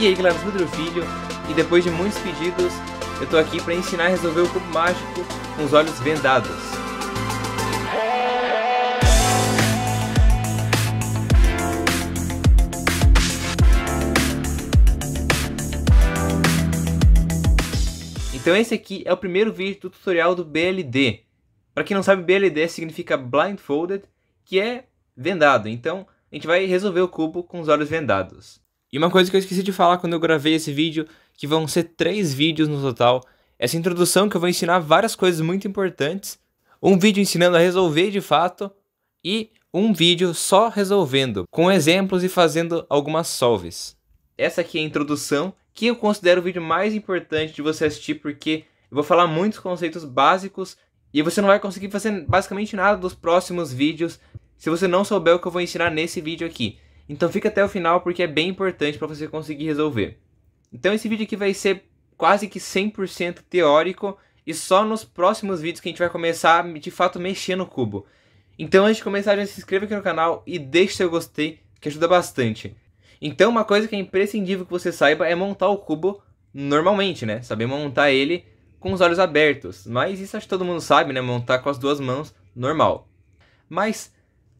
E aí galera, eu sou o Filho e depois de muitos pedidos, eu tô aqui para ensinar a resolver o cubo mágico com os olhos vendados. Então esse aqui é o primeiro vídeo do tutorial do BLD. Para quem não sabe, BLD significa Blindfolded, que é vendado. Então a gente vai resolver o cubo com os olhos vendados. E uma coisa que eu esqueci de falar quando eu gravei esse vídeo, que vão ser três vídeos no total. Essa introdução que eu vou ensinar várias coisas muito importantes, um vídeo ensinando a resolver de fato e um vídeo só resolvendo, com exemplos e fazendo algumas solves. Essa aqui é a introdução, que eu considero o vídeo mais importante de você assistir porque eu vou falar muitos conceitos básicos e você não vai conseguir fazer basicamente nada dos próximos vídeos se você não souber o que eu vou ensinar nesse vídeo aqui. Então fica até o final porque é bem importante para você conseguir resolver. Então esse vídeo aqui vai ser quase que 100% teórico e só nos próximos vídeos que a gente vai começar de fato mexer no cubo. Então antes de começar já se inscreva aqui no canal e deixe seu gostei que ajuda bastante. Então uma coisa que é imprescindível que você saiba é montar o cubo normalmente, né? Saber montar ele com os olhos abertos. Mas isso acho que todo mundo sabe, né? Montar com as duas mãos, normal. Mas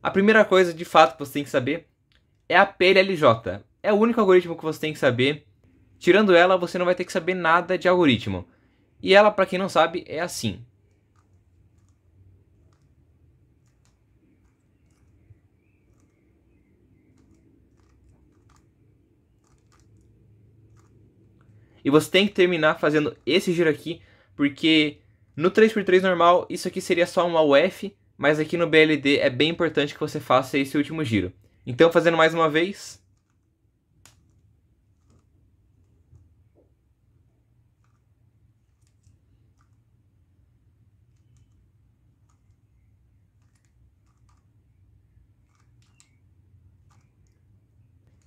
a primeira coisa de fato que você tem que saber é a PLLJ. É o único algoritmo que você tem que saber. Tirando ela, você não vai ter que saber nada de algoritmo. E ela, para quem não sabe, é assim. E você tem que terminar fazendo esse giro aqui, porque no 3x3 normal isso aqui seria só uma UF, mas aqui no BLD é bem importante que você faça esse último giro. Então, fazendo mais uma vez.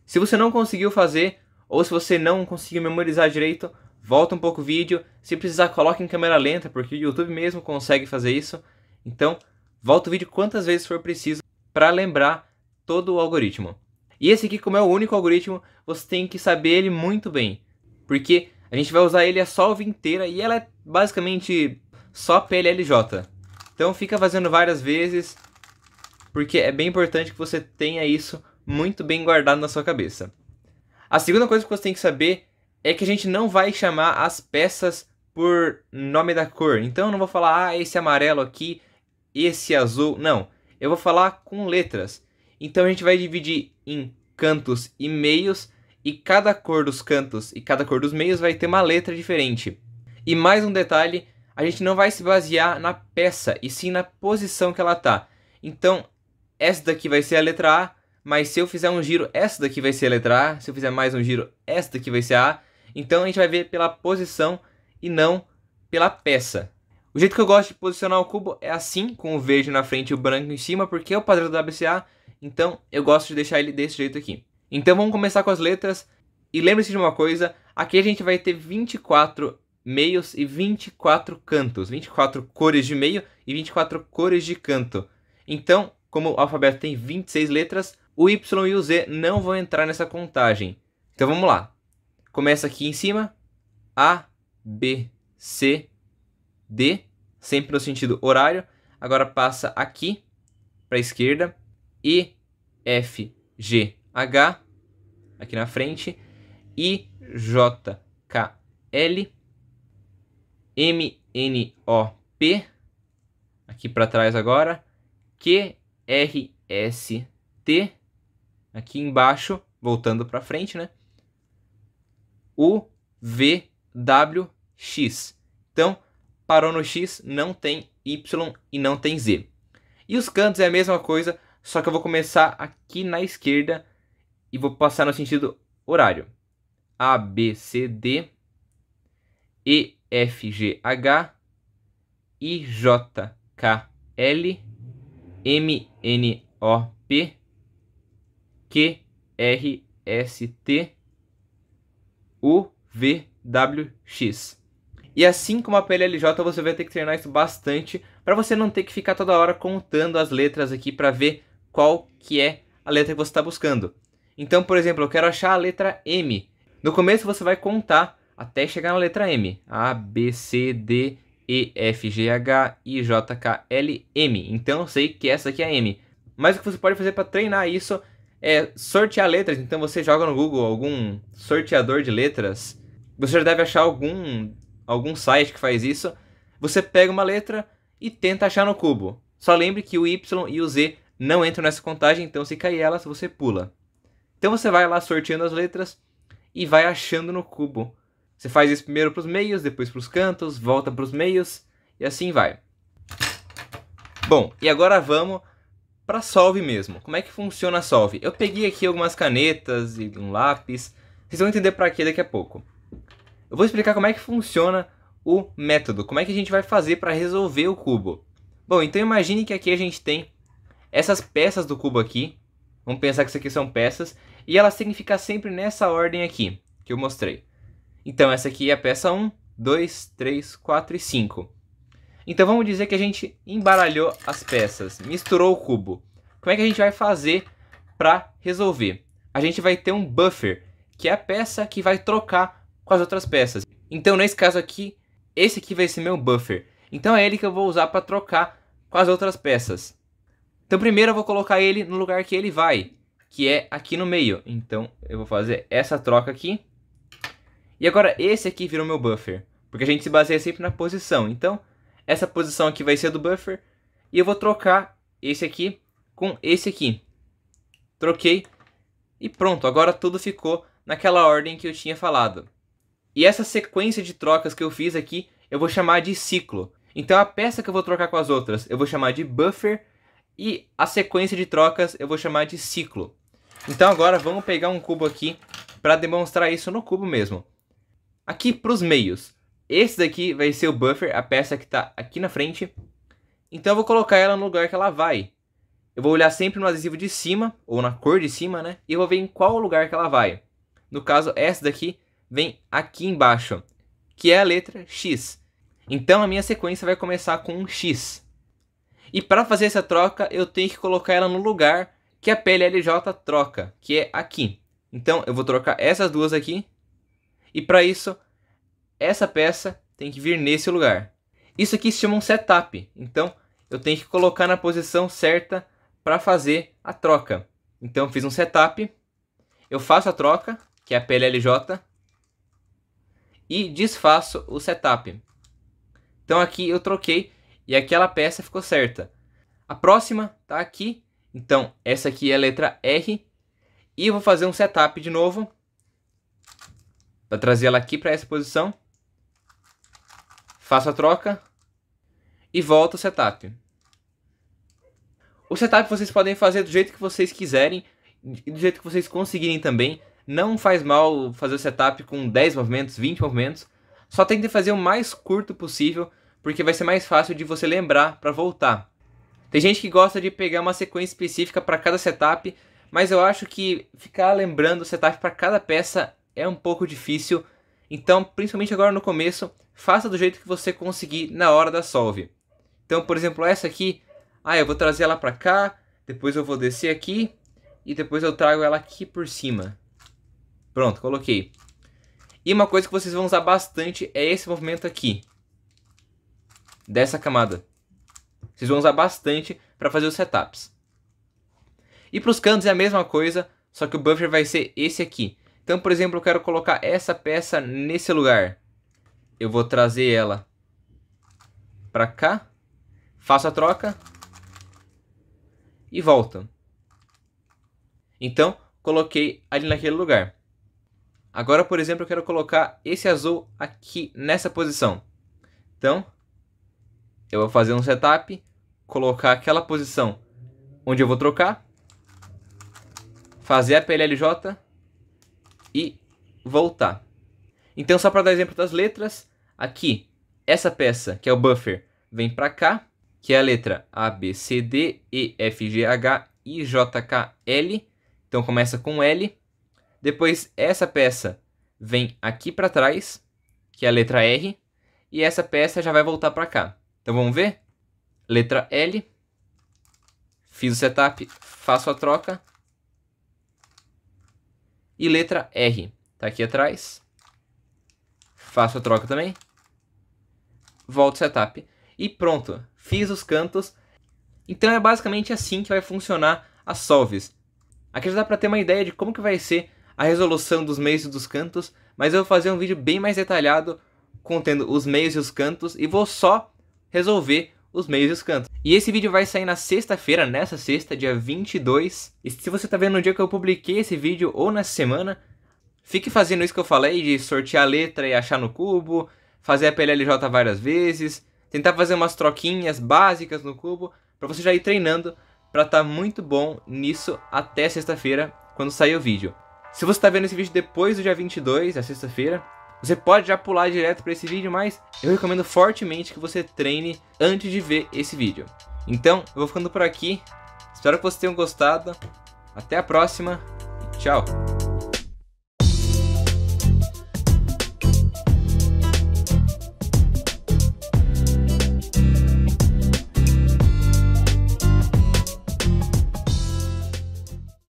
Se você não conseguiu fazer, ou se você não conseguiu memorizar direito, volta um pouco o vídeo. Se precisar, coloque em câmera lenta, porque o YouTube mesmo consegue fazer isso. Então, volta o vídeo quantas vezes for preciso para lembrar todo o algoritmo. E esse aqui, como é o único algoritmo, você tem que saber ele muito bem. Porque a gente vai usar ele a solve inteira e ela é basicamente só PLLJ. Então fica fazendo várias vezes, porque é bem importante que você tenha isso muito bem guardado na sua cabeça. A segunda coisa que você tem que saber é que a gente não vai chamar as peças por nome da cor. Então eu não vou falar, ah, esse amarelo aqui, esse azul. Não. Eu vou falar com letras. Então a gente vai dividir em cantos e meios, e cada cor dos cantos e cada cor dos meios vai ter uma letra diferente. E mais um detalhe, a gente não vai se basear na peça, e sim na posição que ela tá. Então, essa daqui vai ser a letra A, mas se eu fizer um giro, essa daqui vai ser a letra A, se eu fizer mais um giro, essa daqui vai ser a A. Então a gente vai ver pela posição e não pela peça. O jeito que eu gosto de posicionar o cubo é assim, com o verde na frente e o branco em cima, porque é o padrão do WCA, então eu gosto de deixar ele desse jeito aqui. Então vamos começar com as letras, e lembre-se de uma coisa, aqui a gente vai ter 24 meios e 24 cantos, 24 cores de meio e 24 cores de canto. Então, como o alfabeto tem 26 letras, o Y e o Z não vão entrar nessa contagem. Então vamos lá. Começa aqui em cima, A, B, C, D, sempre no sentido horário. Agora passa aqui para a esquerda, E, F, G, H, aqui na frente, I, J, K, L, M, N, O, P, aqui para trás agora, Q, R, S, T, aqui embaixo, voltando para frente, né? U, V, W, X. Então, parou no X, não tem Y e não tem Z. E os cantos é a mesma coisa, só que eu vou começar aqui na esquerda e vou passar no sentido horário. A, B, C, D, E, F, G, H, I, J, K, L, M, N, O, P, Q, R, S, T, U, V, W, X. E assim como a PLLJ, você vai ter que treinar isso bastante para você não ter que ficar toda hora contando as letras aqui para ver qual que é a letra que você está buscando. Então, por exemplo, eu quero achar a letra M. No começo você vai contar até chegar na letra M. A, B, C, D, E, F, G, H, I, J, K, L, M. Então eu sei que essa aqui é M. Mas o que você pode fazer para treinar isso é sortear letras. Então você joga no Google algum sorteador de letras. Você já deve achar algum algum site que faz isso, você pega uma letra e tenta achar no cubo. Só lembre que o Y e o Z não entram nessa contagem, então se cair elas, você pula. Então você vai lá sorteando as letras e vai achando no cubo. Você faz isso primeiro para os meios, depois para os cantos, volta para os meios e assim vai. Bom, e agora vamos para Solve mesmo. Como é que funciona a Solve? Eu peguei aqui algumas canetas e um lápis. Vocês vão entender para que daqui a pouco. Eu vou explicar como é que funciona o método, como é que a gente vai fazer para resolver o cubo. Bom, então imagine que aqui a gente tem essas peças do cubo aqui, vamos pensar que isso aqui são peças, e elas têm que ficar sempre nessa ordem aqui, que eu mostrei. Então essa aqui é a peça 1, 2, 3, 4 e 5. Então vamos dizer que a gente embaralhou as peças, misturou o cubo. Como é que a gente vai fazer para resolver? A gente vai ter um buffer, que é a peça que vai trocar com as outras peças. Então, nesse caso aqui, esse aqui vai ser meu buffer. Então é ele que eu vou usar para trocar com as outras peças. Então primeiro eu vou colocar ele no lugar que ele vai, que é aqui no meio. Então eu vou fazer essa troca aqui. E agora esse aqui virou meu buffer, porque a gente se baseia sempre na posição. Então essa posição aqui vai ser do buffer e eu vou trocar esse aqui com esse aqui. Troquei e pronto, agora tudo ficou naquela ordem que eu tinha falado. E essa sequência de trocas que eu fiz aqui, eu vou chamar de ciclo. Então a peça que eu vou trocar com as outras, eu vou chamar de buffer e a sequência de trocas eu vou chamar de ciclo. Então agora vamos pegar um cubo aqui para demonstrar isso no cubo mesmo. Aqui para os meios. Esse daqui vai ser o buffer, a peça que está aqui na frente. Então eu vou colocar ela no lugar que ela vai. Eu vou olhar sempre no adesivo de cima, ou na cor de cima, né? E eu vou ver em qual lugar que ela vai. No caso, essa daqui vem aqui embaixo, que é a letra X. Então a minha sequência vai começar com um X. E para fazer essa troca, eu tenho que colocar ela no lugar que a PLLJ troca, que é aqui. Então eu vou trocar essas duas aqui. E para isso, essa peça tem que vir nesse lugar. Isso aqui se chama um setup. Então eu tenho que colocar na posição certa para fazer a troca. Então fiz um setup, eu faço a troca, que é a PLLJ, e desfaço o setup. Então aqui eu troquei e aquela peça ficou certa. A próxima tá aqui, então essa aqui é a letra R e eu vou fazer um setup de novo para trazer ela aqui para essa posição. Faço a troca e volto ao setup. O setup vocês podem fazer do jeito que vocês quiserem, do jeito que vocês conseguirem também. Não faz mal fazer o setup com 10 movimentos, 20 movimentos. Só tente fazer o mais curto possível, porque vai ser mais fácil de você lembrar para voltar. Tem gente que gosta de pegar uma sequência específica para cada setup, mas eu acho que ficar lembrando o setup para cada peça é um pouco difícil. Então, principalmente agora no começo, faça do jeito que você conseguir na hora da solve. Então, por exemplo, essa aqui, ah, eu vou trazer ela para cá, depois eu vou descer aqui e depois eu trago ela aqui por cima. Pronto, coloquei. E uma coisa que vocês vão usar bastante é esse movimento aqui. Dessa camada. Vocês vão usar bastante para fazer os setups. E para os cantos é a mesma coisa, só que o buffer vai ser esse aqui. Então, por exemplo, eu quero colocar essa peça nesse lugar. Eu vou trazer ela para cá. Faço a troca. E volto. Então, coloquei ali naquele lugar. Agora, por exemplo, eu quero colocar esse azul aqui nessa posição. Então, eu vou fazer um setup, colocar aquela posição onde eu vou trocar, fazer a PLLJ e voltar. Então, só para dar exemplo das letras, aqui, essa peça, que é o buffer, vem para cá, que é a letra A, B, C, D, E, F, G, H, I, J, K, L. Então, começa com L depois, essa peça vem aqui para trás, que é a letra R, e essa peça já vai voltar para cá. Então vamos ver? Letra L, fiz o setup, faço a troca, e letra R, está aqui atrás, faço a troca também, volto o setup, e pronto, fiz os cantos. Então é basicamente assim que vai funcionar as solves. Aqui já dá para ter uma ideia de como que vai ser a resolução dos meios e dos cantos, mas eu vou fazer um vídeo bem mais detalhado contendo os meios e os cantos e vou só resolver os meios e os cantos. E esse vídeo vai sair na sexta-feira, nessa sexta, dia 22. E se você está vendo no dia que eu publiquei esse vídeo ou na semana, fique fazendo isso que eu falei de sortear a letra e achar no cubo, fazer a PLLJ várias vezes, tentar fazer umas troquinhas básicas no cubo, para você já ir treinando para estar tá muito bom nisso até sexta-feira, quando sair o vídeo. Se você está vendo esse vídeo depois do dia 22, a sexta-feira, você pode já pular direto para esse vídeo, mas eu recomendo fortemente que você treine antes de ver esse vídeo. Então, eu vou ficando por aqui. Espero que vocês tenham gostado. Até a próxima e tchau!